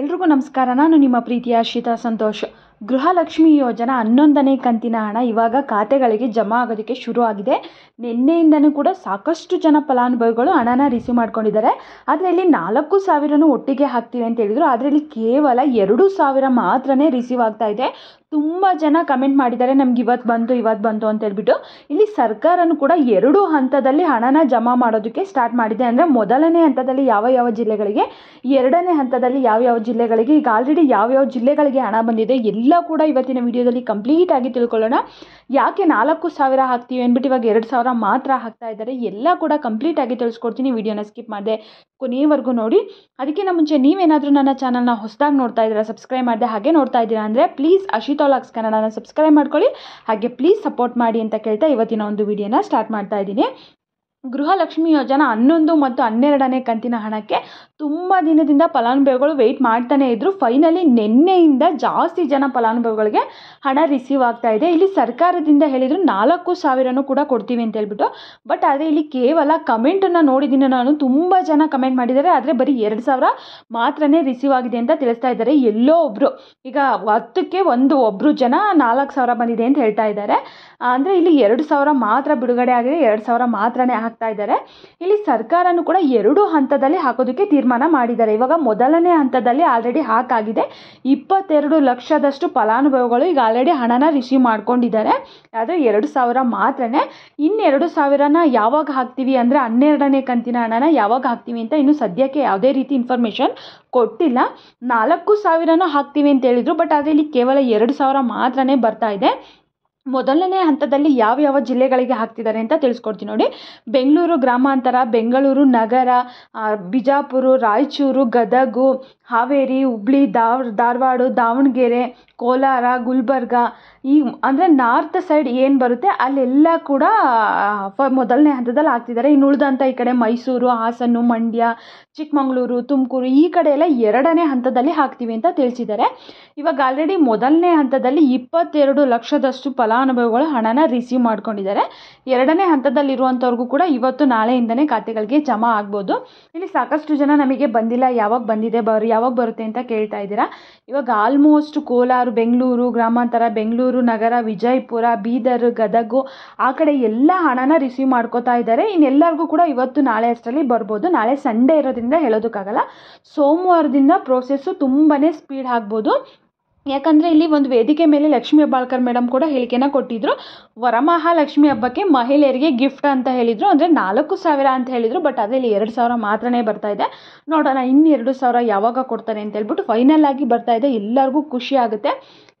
ಎಲ್ರಿಗೂ ನಮಸ್ಕಾರ ನಾನು ನಿಮ್ಮ ಪ್ರೀತಿಯ ಶೀತಾ ಸಂತೋಷ್ ಗೃಹಲಕ್ಷ್ಮಿ ಯೋಜನಾ ಹನ್ನೊಂದನೇ ಕಂತಿನ ಹಣ ಇವಾಗ ಖಾತೆಗಳಿಗೆ ಜಮಾ ಆಗೋದಕ್ಕೆ ಶುರು ಆಗಿದೆ ನಿನ್ನೆಯಿಂದನೂ ಕೂಡ ಸಾಕಷ್ಟು ಜನ ಫಲಾನುಭವಿಗಳು ಹಣನ ರಿಸೀವ್ ಮಾಡ್ಕೊಂಡಿದ್ದಾರೆ ಅದರಲ್ಲಿ ನಾಲ್ಕು ಸಾವಿರನೂ ಒಟ್ಟಿಗೆ ಹಾಕ್ತೀವಿ ಅಂತ ಹೇಳಿದರು ಅದರಲ್ಲಿ ಕೇವಲ ಎರಡು ಸಾವಿರ ಮಾತ್ರನೇ ರಿಸೀವ್ ಆಗ್ತಾ ಇದೆ ತುಂಬ ಜನ ಕಮೆಂಟ್ ಮಾಡಿದ್ದಾರೆ ನಮ್ಗೆ ಇವತ್ತು ಬಂತು ಇವತ್ತು ಬಂತು ಅಂತ ಹೇಳ್ಬಿಟ್ಟು ಇಲ್ಲಿ ಸರ್ಕಾರನೂ ಕೂಡ ಎರಡು ಹಂತದಲ್ಲಿ ಹಣನ ಜಮಾ ಮಾಡೋದಕ್ಕೆ ಸ್ಟಾರ್ಟ್ ಮಾಡಿದೆ ಅಂದರೆ ಮೊದಲನೇ ಹಂತದಲ್ಲಿ ಯಾವ ಯಾವ ಜಿಲ್ಲೆಗಳಿಗೆ ಎರಡನೇ ಹಂತದಲ್ಲಿ ಯಾವ ಯಾವ ಜಿಲ್ಲೆಗಳಿಗೆ ಈಗ ಆಲ್ರೆಡಿ ಯಾವ ಯಾವ ಜಿಲ್ಲೆಗಳಿಗೆ ಹಣ ಬಂದಿದೆ ಎಲ್ಲಿ ಎಲ್ಲ ಕೂಡ ಇವತ್ತಿನ ವಿಡಿಯೋದಲ್ಲಿ ಕಂಪ್ಲೀಟ್ ಆಗಿ ತಿಳ್ಕೊಳ್ಳೋಣ ಯಾಕೆ ನಾಲ್ಕು ಸಾವಿರ ಹಾಕ್ತೀವಿ ಅಂದ್ಬಿಟ್ಟು ಇವಾಗ ಎರಡು ಸಾವಿರ ಮಾತ್ರ ಹಾಕ್ತಾ ಇದ್ದಾರೆ ಎಲ್ಲ ಕೂಡ ಕಂಪ್ಲೀಟ್ ಆಗಿ ತಿಳಿಸ್ಕೊಡ್ತೀನಿ ವಿಡಿಯೋನ ಸ್ಕಿಪ್ ಮಾಡಿದೆ ಕೊನೆಯವರೆಗೂ ನೋಡಿ ಅದಕ್ಕೆ ನಮ್ಮ ಮುಂಚೆ ನೀವೇನಾದರೂ ನನ್ನ ಚಾನಲ್ನ ಹೊಸದಾಗಿ ನೋಡ್ತಾ ಇದ್ದೀರಾ ಸಬ್ಸ್ಕ್ರೈಬ್ ಮಾಡಿದೆ ಹಾಗೆ ನೋಡ್ತಾ ಇದ್ದೀರಾ ಅಂದರೆ ಪ್ಲೀಸ್ ಅಶಿತೋಲಾಕ್ಸ್ ಕನ್ನಡನ ಸಬ್ಸ್ಕ್ರೈಬ್ ಮಾಡ್ಕೊಳ್ಳಿ ಹಾಗೆ ಪ್ಲೀಸ್ ಸಪೋರ್ಟ್ ಮಾಡಿ ಅಂತ ಕೇಳ್ತಾ ಇವತ್ತಿನ ಒಂದು ವಿಡಿಯೋನ ಸ್ಟಾರ್ಟ್ ಮಾಡ್ತಾ ಇದ್ದೀನಿ ಗೃಹಲಕ್ಷ್ಮಿ ಯೋಜನಾ ಹನ್ನೊಂದು ಮತ್ತು ಹನ್ನೆರಡನೇ ಕಂತಿನ ಹಣಕ್ಕೆ ತುಂಬ ದಿನದಿಂದ ಫಲಾನುಭವಿಗಳು ವೆಯ್ಟ್ ಮಾಡ್ತಾನೆ ಇದ್ದರು ಫೈನಲಿ ನಿನ್ನೆಯಿಂದ ಜಾಸ್ತಿ ಜನ ಫಲಾನುಭವಿಗಳಿಗೆ ಹಣ ರಿಸೀವ್ ಆಗ್ತಾ ಇದೆ ಇಲ್ಲಿ ಸರ್ಕಾರದಿಂದ ಹೇಳಿದರು ನಾಲ್ಕು ಸಾವಿರನೂ ಕೂಡ ಕೊಡ್ತೀವಿ ಅಂತ ಹೇಳ್ಬಿಟ್ಟು ಬಟ್ ಆದರೆ ಇಲ್ಲಿ ಕೇವಲ ಕಮೆಂಟನ್ನು ನೋಡಿದ್ದೀನಿ ನಾನು ತುಂಬ ಜನ ಕಮೆಂಟ್ ಮಾಡಿದ್ದಾರೆ ಆದರೆ ಬರೀ ಎರಡು ಸಾವಿರ ಮಾತ್ರನೇ ರಿಸೀವ್ ಆಗಿದೆ ಅಂತ ತಿಳಿಸ್ತಾ ಇದ್ದಾರೆ ಎಲ್ಲೋ ಒಬ್ಬರು ಈಗ ಹತ್ತಕ್ಕೆ ಒಂದು ಒಬ್ಬರು ಜನ ನಾಲ್ಕು ಸಾವಿರ ಬಂದಿದೆ ಅಂತ ಹೇಳ್ತಾ ಇದ್ದಾರೆ ಅಂದರೆ ಇಲ್ಲಿ ಎರಡು ಸಾವಿರ ಮಾತ್ರ ಬಿಡುಗಡೆ ಆಗಿದೆ ಎರಡು ಸಾವಿರ ಮಾತ್ರನೇ ಹಾಕ್ತಾ ಇದ್ದಾರೆ ಇಲ್ಲಿ ಸರ್ಕಾರನೂ ಕೂಡ ಎರಡು ಹಂತದಲ್ಲಿ ಹಾಕೋದಕ್ಕೆ ತೀರ್ಮಾನ ಮಾಡಿದ್ದಾರೆ ಇವಾಗ ಮೊದಲನೇ ಹಂತದಲ್ಲಿ ಆಲ್ರೆಡಿ ಹಾಕಾಗಿದೆ ಇಪ್ಪತ್ತೆರಡು ಲಕ್ಷದಷ್ಟು ಫಲಾನುಭವಿಗಳು ಈಗ ಆಲ್ರೆಡಿ ಹಣನ ರಿಸೀವ್ ಮಾಡ್ಕೊಂಡಿದ್ದಾರೆ ಆದರೆ ಎರಡು ಸಾವಿರ ಮಾತ್ರನೇ ಇನ್ನೆರಡು ಸಾವಿರನ ಯಾವಾಗ ಹಾಕ್ತೀವಿ ಅಂದರೆ ಹನ್ನೆರಡನೇ ಕಂತಿನ ಹಣನ ಯಾವಾಗ ಹಾಕ್ತೀವಿ ಅಂತ ಇನ್ನು ಸದ್ಯಕ್ಕೆ ಯಾವುದೇ ರೀತಿ ಇನ್ಫಾರ್ಮೇಷನ್ ಕೊಟ್ಟಿಲ್ಲ ನಾಲ್ಕು ಸಾವಿರನೂ ಹಾಕ್ತೀವಿ ಅಂತ ಹೇಳಿದ್ರು ಬಟ್ ಆದರೆ ಇಲ್ಲಿ ಕೇವಲ ಎರಡು ಸಾವಿರ ಮಾತ್ರನೇ ಬರ್ತಾ ಇದೆ ಮೊದಲನೇ ಹಂತದಲ್ಲಿ ಯಾವ ಯಾವ ಜಿಲ್ಲೆಗಳಿಗೆ ಹಾಕ್ತಿದ್ದಾರೆ ಅಂತ ತಿಳಿಸ್ಕೊಡ್ತೀನಿ ನೋಡಿ ಬೆಂಗಳೂರು ಗ್ರಾಮಾಂತರ ಬೆಂಗಳೂರು ನಗರ ಬಿಜಾಪುರ ರಾಯಚೂರು ಗದಗ ಹಾವೇರಿ ಹುಬ್ಳಿ ಧಾರವಾಡ ದಾವಣಗೆರೆ ಕೋಲಾರ ಗುಲ್ಬರ್ಗ ಈ ಅಂದರೆ ನಾರ್ತ್ ಸೈಡ್ ಏನು ಬರುತ್ತೆ ಅಲ್ಲೆಲ್ಲ ಕೂಡ ಫ ಮೊದಲನೇ ಹಂತದಲ್ಲಿ ಹಾಕ್ತಿದ್ದಾರೆ ಇನ್ನು ಉಳಿದಂಥ ಈ ಕಡೆ ಮೈಸೂರು ಹಾಸನ ಮಂಡ್ಯ ಚಿಕ್ಕಮಗಳೂರು ತುಮಕೂರು ಈ ಕಡೆ ಎಲ್ಲ ಎರಡನೇ ಹಂತದಲ್ಲಿ ಹಾಕ್ತೀವಿ ಅಂತ ತಿಳಿಸಿದ್ದಾರೆ ಇವಾಗ ಆಲ್ರೆಡಿ ಮೊದಲನೇ ಹಂತದಲ್ಲಿ ಇಪ್ಪತ್ತೆರಡು ಲಕ್ಷದಷ್ಟು ಫಲಾನುಭವಿಗಳು ಹಣನ ರಿಸೀವ್ ಮಾಡ್ಕೊಂಡಿದ್ದಾರೆ ಎರಡನೇ ಹಂತದಲ್ಲಿರುವಂಥವ್ರಿಗೂ ಕೂಡ ಇವತ್ತು ನಾಳೆಯಿಂದನೇ ಖಾತೆಗಳಿಗೆ ಜಮಾ ಆಗ್ಬೋದು ಇಲ್ಲಿ ಸಾಕಷ್ಟು ಜನ ನಮಗೆ ಬಂದಿಲ್ಲ ಯಾವಾಗ ಬಂದಿದೆ ಬರ್ ಯಾವಾಗ ಬರುತ್ತೆ ಅಂತ ಕೇಳ್ತಾ ಇದ್ದೀರಾ ಇವಾಗ ಆಲ್ಮೋಸ್ಟ್ ಕೋಲಾರ ಬೆಂಗಳೂರು ಗ್ರಾಮಾಂತರ ಬೆಂಗಳೂರು ನಗರ ವಿಜಯಪುರ ಬೀದರ್ ಗದಗ ಆ ಕಡೆ ಎಲ್ಲ ಹಣನ ರಿಸೀವ್ ಮಾಡ್ಕೋತಾ ಇದ್ದಾರೆ ಇನ್ನೆಲ್ಲರಿಗೂ ಕೂಡ ಇವತ್ತು ನಾಳೆ ಅಷ್ಟರಲ್ಲಿ ಬರ್ಬೋದು ನಾಳೆ ಸಂಡೇ ಇರೋದ್ರಿಂದ ಹೇಳೋದಕ್ಕಾಗಲ್ಲ ಸೋಮವಾರದಿಂದ ಪ್ರೋಸೆಸ್ಸು ತುಂಬಾ ಸ್ಪೀಡ್ ಆಗ್ಬೋದು ಯಾಕಂದರೆ ಇಲ್ಲಿ ಒಂದು ವೇದಿಕೆ ಮೇಲೆ ಲಕ್ಷ್ಮೀ ಹೆಬ್ಬಾಳ್ಕರ್ ಮೇಡಮ್ ಕೂಡ ಹೇಳಿಕೆನ ಕೊಟ್ಟಿದ್ರು ವರಮಹಾಲಕ್ಷ್ಮಿ ಹಬ್ಬಕ್ಕೆ ಮಹಿಳೆಯರಿಗೆ ಗಿಫ್ಟ್ ಅಂತ ಹೇಳಿದರು ಅಂದರೆ ನಾಲ್ಕು ಸಾವಿರ ಅಂತ ಹೇಳಿದರು ಬಟ್ ಅದೇ ಇಲ್ಲಿ ಎರಡು ಸಾವಿರ ಮಾತ್ರನೇ ಬರ್ತಾ ಇದೆ ನೋಡೋಣ ಇನ್ನು ಎರಡು ಸಾವಿರ ಯಾವಾಗ ಕೊಡ್ತಾರೆ ಅಂತ ಹೇಳ್ಬಿಟ್ಟು ಫೈನಲ್ ಆಗಿ ಬರ್ತಾ ಇದೆ ಎಲ್ಲರಿಗೂ ಖುಷಿ ಆಗುತ್ತೆ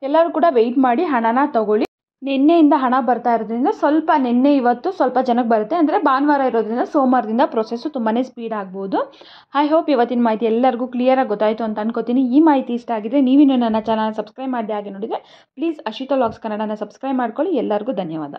ಎಲ್ಲರೂ ಕೂಡ ವೆಯ್ಟ್ ಮಾಡಿ ಹಣನ ತಗೊಳ್ಳಿ ನಿನ್ನೆಯಿಂದ ಹಣ ಬರ್ತಾ ಇರೋದ್ರಿಂದ ಸ್ವಲ್ಪ ನಿನ್ನೆ ಇವತ್ತು ಸ್ವಲ್ಪ ಜನಕ್ಕೆ ಬರುತ್ತೆ ಅಂದರೆ ಭಾನುವಾರ ಇರೋದ್ರಿಂದ ಸೋಮವಾರದಿಂದ ಪ್ರೊಸೆಸ್ಸು ತುಂಬಾ ಸ್ಪೀಡ್ ಆಗ್ಬೋದು ಐ ಹೋಪ್ ಇವತ್ತಿನ ಮಾಹಿತಿ ಎಲ್ಲರಿಗೂ ಕ್ಲಿಯರಾಗಿ ಗೊತ್ತಾಯಿತು ಅಂತ ಅನ್ಕೋತೀನಿ ಈ ಮಾಹಿತಿ ಇಷ್ಟ ಆಗಿದ್ರೆ ನೀವಿನ್ನೂ ನನ್ನ ಚಾನಲ್ ಸಬ್ಸ್ಕ್ರೈಬ್ ಮಾಡಿದೆ ಹಾಗೆ ನೋಡಿದರೆ ಪ್ಲೀಸ್ ಅಶಿತಾ ಲಾಗ್ಸ್ ಕನ್ನಡನ ಸಬ್ಸ್ಕ್ರೈಬ್ ಮಾಡ್ಕೊಳ್ಳಿ ಎಲ್ಲರಿಗೂ ಧನ್ಯವಾದ